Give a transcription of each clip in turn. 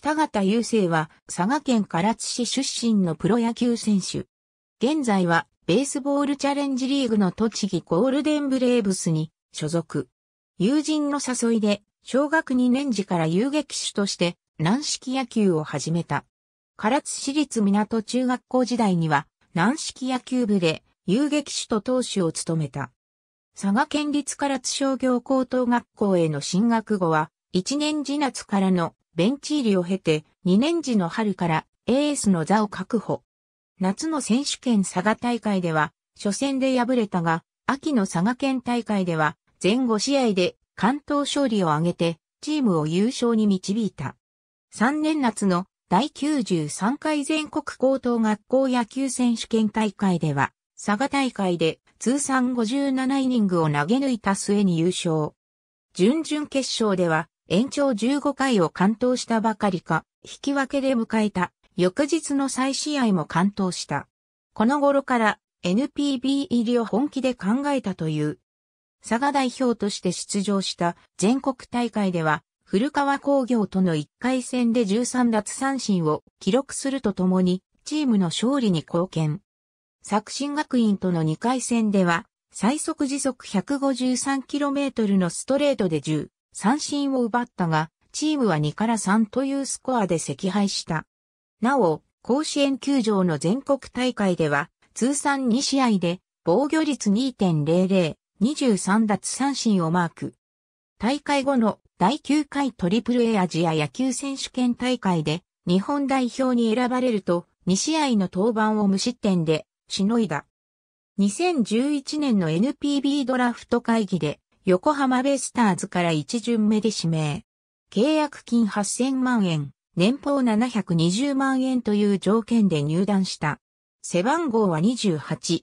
北方雄生は佐賀県唐津市出身のプロ野球選手。現在はベースボールチャレンジリーグの栃木ゴールデンブレーブスに所属。友人の誘いで小学2年時から遊撃手として軟式野球を始めた。唐津市立港中学校時代には軟式野球部で遊撃手と投手を務めた。佐賀県立唐津商業高等学校への進学後は、一年次夏からのベンチ入りを経て、2年時の春からエースの座を確保。夏の選手権佐賀大会では、初戦で敗れたが、秋の佐賀県大会では、前後試合で関東勝利を挙げて、チームを優勝に導いた。3年夏の第93回全国高等学校野球選手権大会では、佐賀大会で通算57イニングを投げ抜いた末に優勝。準々決勝では、延長15回を完投したばかりか、引き分けで迎えた翌日の再試合も完投した。この頃から NPB 入りを本気で考えたという。佐賀代表として出場した全国大会では、古川工業との1回戦で13奪三振を記録するとともに、チームの勝利に貢献。作新学院との2回戦では、最速時速 153km のストレートで10、三振を奪ったが、チームは2から3というスコアで惜敗した。なお、甲子園球場の全国大会では、通算2試合で防御率2.00、23奪三振をマーク。大会後の第9回トリプル a アジア野球選手権大会で日本代表に選ばれると2試合の登板を無失点でしのいだ。2011年の NPB ドラフト会議で横浜ベイスターズから一巡目で指名。契約金8000万円、年俸720万円という条件で入団した。背番号は28。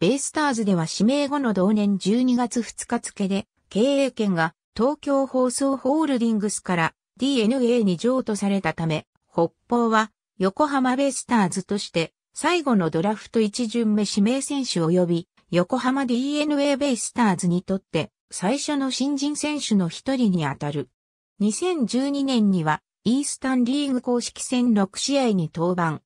ベイスターズでは指名後の同年12月2日付で、経営権が東京放送ホールディングスから DNA に譲渡されたため、北方は横浜ベイスターズとして最後のドラフト一巡目指名選手及び横浜 DNA ベイスターズにとって最初の新人選手の一人にあたる。2012年には、イースタンリーグ公式戦6試合に登板。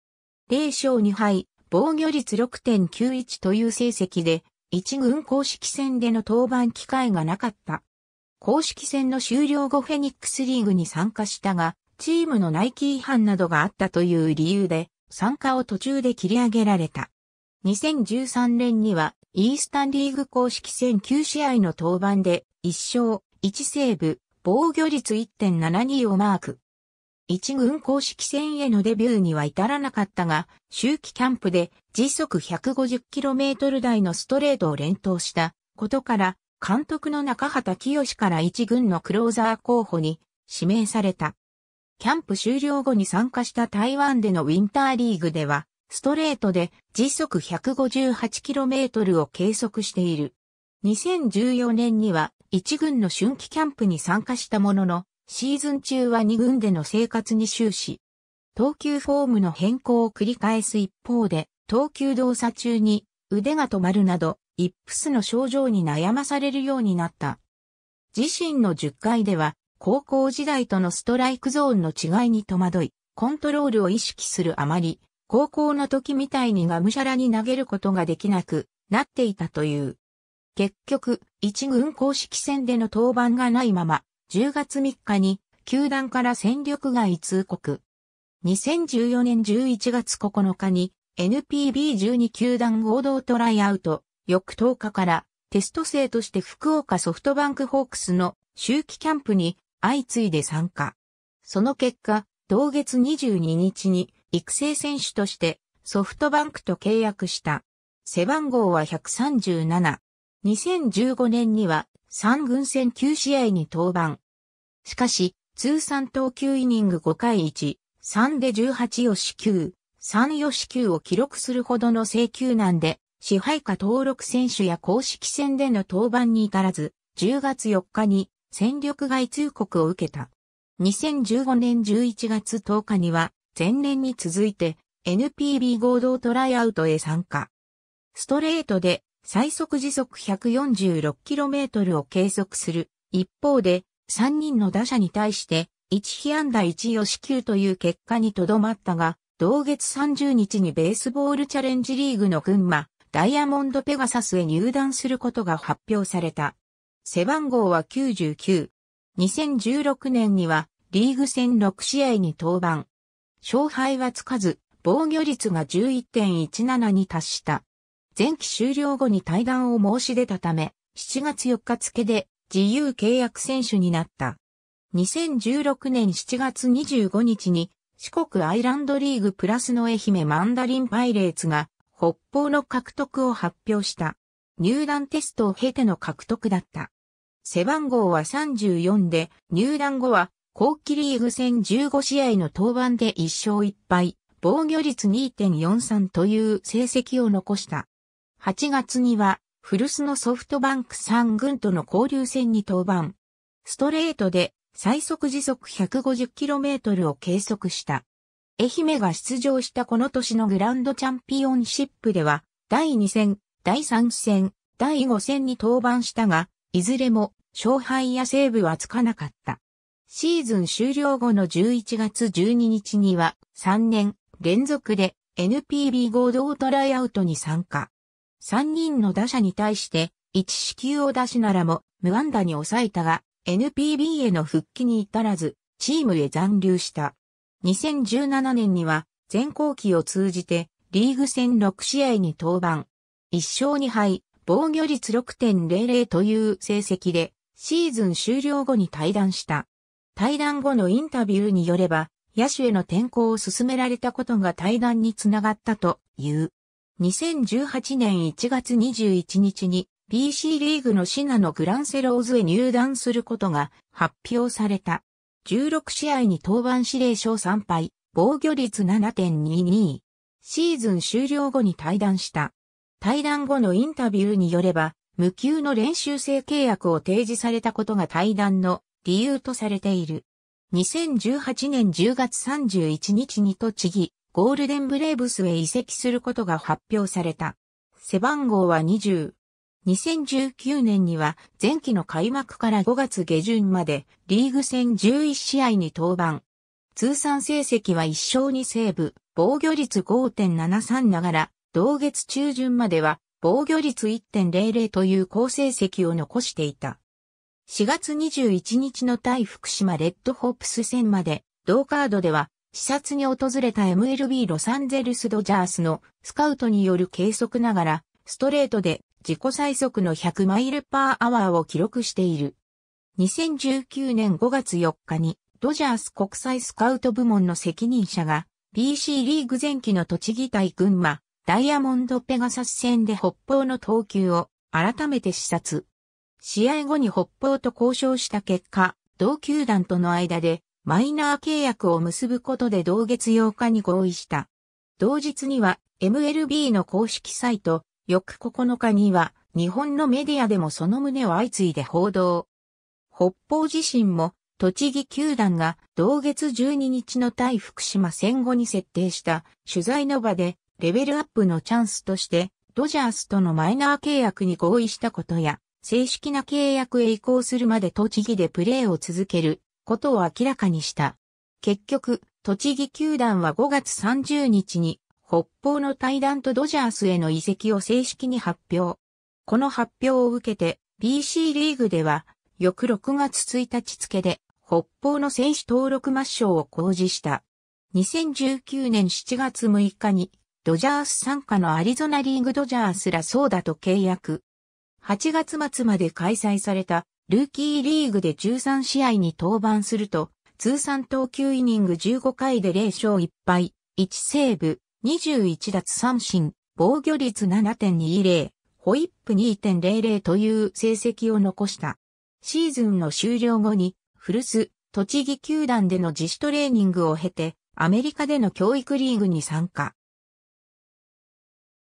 0勝2敗、防御率6.91という成績で、1軍公式戦での登板機会がなかった。公式戦の終了後フェニックスリーグに参加したが、チームのナイキ違反などがあったという理由で、参加を途中で切り上げられた。2013年にはイースタンリーグ公式戦9試合の登板で1勝1セーブ、防御率1.72をマーク。1軍公式戦へのデビューには至らなかったが、周期キャンプで時速 150km 台のストレートを連投したことから、監督の中畑清から1軍のクローザー候補に指名された。キャンプ終了後に参加した台湾でのウィンターリーグでは、ストレートで時速 158km を計測している。2014年には1軍の春季キャンプに参加したものの、シーズン中は2軍での生活に終始。投球フォームの変更を繰り返す一方で、投球動作中に腕が止まるなど、イップスの症状に悩まされるようになった。自身の10回では、高校時代とのストライクゾーンの違いに戸惑い、コントロールを意識するあまり、高校の時みたいにがむしゃらに投げることができなくなっていたという。結局、一軍公式戦での登板がないまま、10月3日に球団から戦力外通告。2014年11月9日に NPB12 球団合同トライアウト、翌10日からテスト生として福岡ソフトバンクホークスの周期キャンプに相次いで参加。その結果、同月22日に育成選手としてソフトバンクと契約した。背番号は137。2015年には3軍戦9試合に登板。しかし、通算投球イニング5回1、3で18をし9、3よし9を記録するほどの請求難で、支配下登録選手や公式戦での登板に至らず、10月4日に戦力外通告を受けた。2015年11月10日には前年に続いて NPB 合同トライアウトへ参加。ストレートで最速時速 146km を計測する一方で3人の打者に対して1被安打1を支給という結果にとどまったが、同月30日にベースボールチャレンジリーグの群馬、ダイヤモンドペガサスへ入団することが発表された。背番号は99。2016年にはリーグ戦6試合に登板。勝敗はつかず、防御率が11.17に達した。前期終了後に退団を申し出たため、7月4日付で自由契約選手になった。2016年7月25日に四国アイランドリーグプラスの愛媛マンダリンパイレーツが北方の獲得を発表した。入団テストを経ての獲得だった。背番号は34で、入団後は後期リーグ戦15試合の登板で1勝1敗、防御率2.43という成績を残した。8月には、古巣のソフトバンク3軍との交流戦に登板。ストレートで最速時速 150km を計測した。愛媛が出場したこの年のグランドチャンピオンシップでは、第2戦、第3戦、第5戦に登板したが、いずれも勝敗やセーブはつかなかった。シーズン終了後の11月12日には3年連続で NPB 合同トライアウトに参加。3人の打者に対して1四球を出しならも無安打に抑えたが NPB への復帰に至らずチームへ残留した。2017年には全後期を通じてリーグ戦6試合に登板。1勝2敗、防御率6.00という成績でシーズン終了後に退団した。対談後のインタビューによれば、野手への転向を進められたことが対談につながったという。2018年1月21日に BC リーグのシナのグランセローズへ入団することが発表された。16試合に登板指令賞3敗、防御率7.22。シーズン終了後に対談した。対談後のインタビューによれば、無給の練習生契約を提示されたことが対談の理由とされている。2018年10月31日に栃木、ゴールデンブレーブスへ移籍することが発表された。背番号は20。2019年には前期の開幕から5月下旬までリーグ戦11試合に登板。通算成績は1勝2セーブ、防御率5.73ながら、同月中旬までは防御率1.00という好成績を残していた。4月21日の対福島レッドホップス戦まで、同カードでは、視察に訪れた MLB ロサンゼルスドジャースのスカウトによる計測ながら、ストレートで自己最速の100マイルパーアワーを記録している。2019年5月4日に、ドジャース国際スカウト部門の責任者が、BC リーグ前期の栃木対群馬、ダイヤモンドペガサス戦で北方の投球を改めて視察。試合後に北方と交渉した結果、同球団との間でマイナー契約を結ぶことで同月8日に合意した。同日には MLB の公式サイト、翌9日には日本のメディアでもその旨を相次いで報道。北方自身も栃木球団が同月12日の対福島戦後に設定した取材の場でレベルアップのチャンスとしてドジャースとのマイナー契約に合意したことや正式な契約へ移行するまで栃木でプレーを続けることを明らかにした。結局、栃木球団は5月30日に北方の対談とドジャースへの移籍を正式に発表。この発表を受けて BC リーグでは翌6月1日付で北方の選手登録抹消を公示した。2019年7月6日にドジャース参加のアリゾナリーグドジャースらそうだと契約。8月末まで開催されたルーキーリーグで13試合に登板すると、通算投球イニング15回で0勝1敗、1セーブ、21奪三振、防御率7.20、ホイップ2.00という成績を残した。シーズンの終了後に、古巣、栃木球団での自主トレーニングを経て、アメリカでの教育リーグに参加。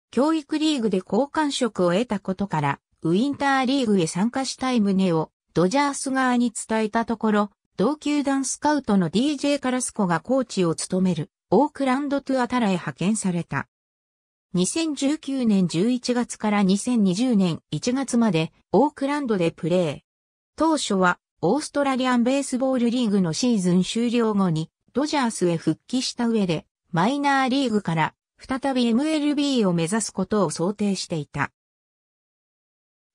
教育リーグで交換職を得たことから、ウィンターリーグへ参加したい旨をドジャース側に伝えたところ、同球団スカウトの DJ カラスコがコーチを務めるオークランドトゥアタラへ派遣された。2019年11月から2020年1月までオークランドでプレー。当初はオーストラリアンベースボールリーグのシーズン終了後にドジャースへ復帰した上でマイナーリーグから再び MLB を目指すことを想定していた。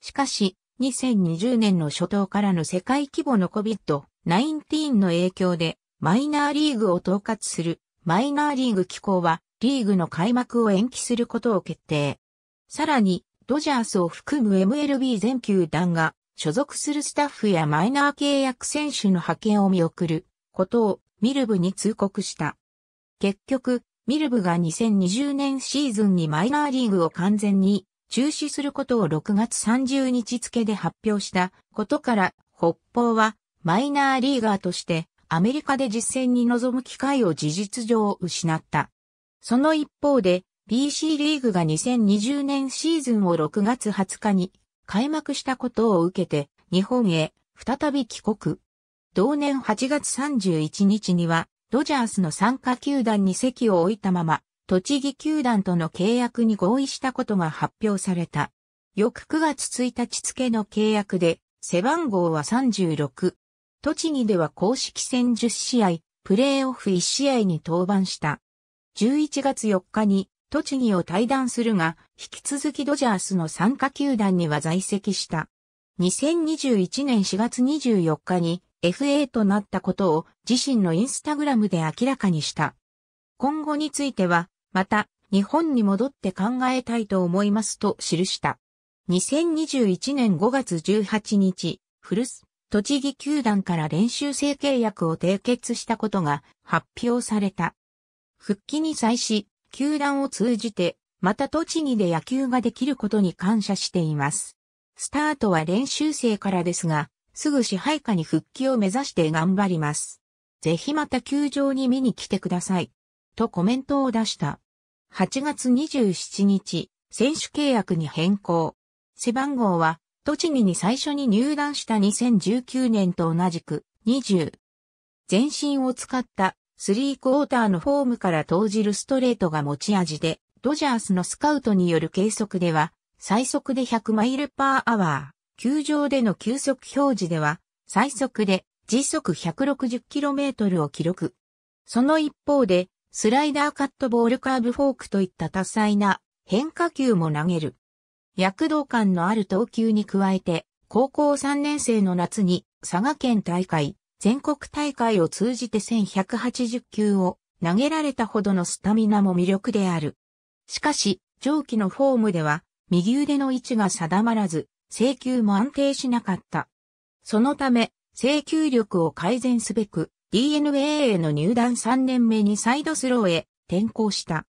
しかし、2020年の初頭からの世界規模の COVID-19 の影響で、マイナーリーグを統括するマイナーリーグ機構は、リーグの開幕を延期することを決定。さらに、ドジャースを含む MLB 全球団が、所属するスタッフやマイナー契約選手の派遣を見送ることをミルブに通告した。結局、ミルブが2020年シーズンにマイナーリーグを完全に中止することを6月30日付で発表したことから、北方はマイナーリーガーとしてアメリカで実戦に臨む機会を事実上失った。その一方で、BC リーグが2020年シーズンを6月20日に開幕したことを受けて、日本へ再び帰国。同年8月31日には、ドジャースの参加球団に席を置いたまま、栃木球団との契約に合意したことが発表された。翌9月1日付の契約で、背番号は36。栃木では公式戦10試合、プレーオフ1試合に登板した。11月4日に栃木を退団するが、引き続きドジャースの参加球団には在籍した。2021年4月24日に FA となったことを自身のインスタグラムで明らかにした。今後についてはまた、日本に戻って考えたいと思いますと記した。2021年5月18日、古巣、栃木球団から練習生契約を締結したことが発表された。復帰に際し、球団を通じて、また栃木で野球ができることに感謝しています。スタートは練習生からですが、すぐ支配下に復帰を目指して頑張ります。ぜひまた球場に見に来てください。とコメントを出した。8月27日、選手契約に変更。背番号は、栃木に最初に入団した2019年と同じく20。全身を使ったスリークォーターのフォームから投じるストレートが持ち味で、ドジャースのスカウトによる計測では、最速で100マイルパーアワー。球場での球速表示では、最速で時速 160km を記録。その一方で、スライダーカットボールカーブフォークといった多彩な変化球も投げる。躍動感のある投球に加えて、高校3年生の夏に佐賀県大会、全国大会を通じて1180球を投げられたほどのスタミナも魅力である。しかし、上記のフォームでは、右腕の位置が定まらず、請求も安定しなかった。そのため、請求力を改善すべく、DNA への入団3年目にサイドスローへ転向した。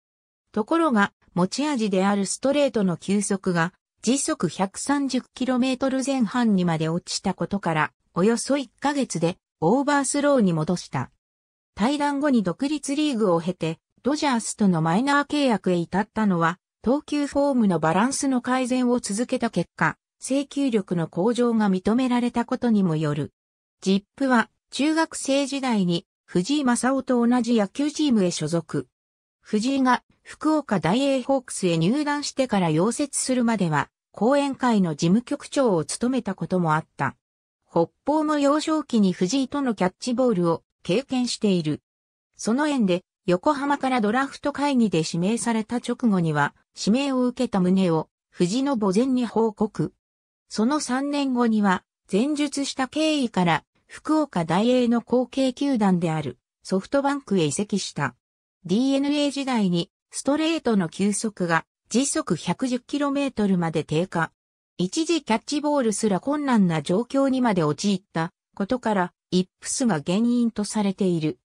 ところが、持ち味であるストレートの球速が時速 130km 前半にまで落ちたことから、およそ1ヶ月でオーバースローに戻した。対談後に独立リーグを経て、ドジャースとのマイナー契約へ至ったのは、投球フォームのバランスの改善を続けた結果、請求力の向上が認められたことにもよる。ジップは中学生時代に藤井正夫と同じ野球チームへ所属。藤井が福岡大英ホークスへ入団してから溶接するまでは、講演会の事務局長を務めたこともあった。北方も幼少期に藤井とのキャッチボールを経験している。その縁で、横浜からドラフト会議で指名された直後には、指名を受けた旨を藤井の墓前に報告。その3年後には、前述した経緯から福岡大英の後継球団であるソフトバンクへ移籍した。DNA 時代にストレートの球速が時速 110km まで低下。一時キャッチボールすら困難な状況にまで陥ったことからイップスが原因とされている。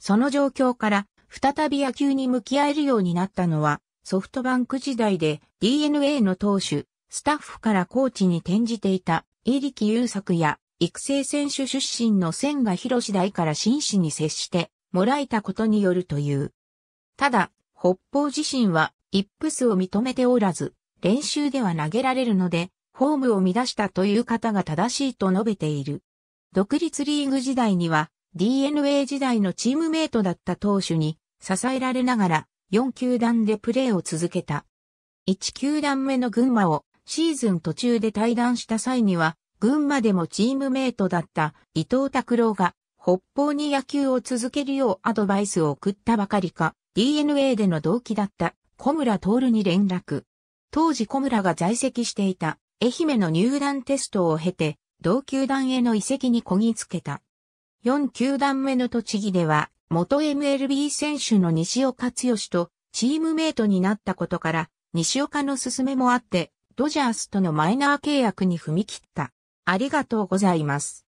その状況から再び野球に向き合えるようになったのはソフトバンク時代で DNA の投手、スタッフからコーチに転じていた、イリキ優作や育成選手出身の千賀博士代から真摯に接してもらえたことによるという。ただ、北方自身はイップスを認めておらず、練習では投げられるので、フォームを乱したという方が正しいと述べている。独立リーグ時代には DNA 時代のチームメイトだった投手に支えられながら4球団でプレーを続けた。1球団目の群馬をシーズン途中で退団した際には群馬でもチームメイトだった伊藤拓郎が北方に野球を続けるようアドバイスを送ったばかりか、DNA での同期だった小村徹に連絡。当時小村が在籍していた愛媛の入団テストを経て、同球団への移籍にこぎつけた。4球団目の栃木では、元 MLB 選手の西岡剛とチームメイトになったことから、西岡の勧めもあって、ドジャースとのマイナー契約に踏み切った。ありがとうございます。